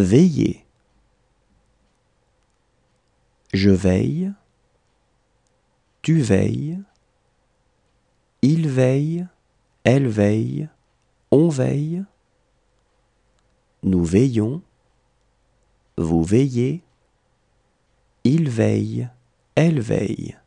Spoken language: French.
Veillez. Je veille, tu veilles, il veille, elle veille, on veille, nous veillons, vous veillez, il veille, elle veille.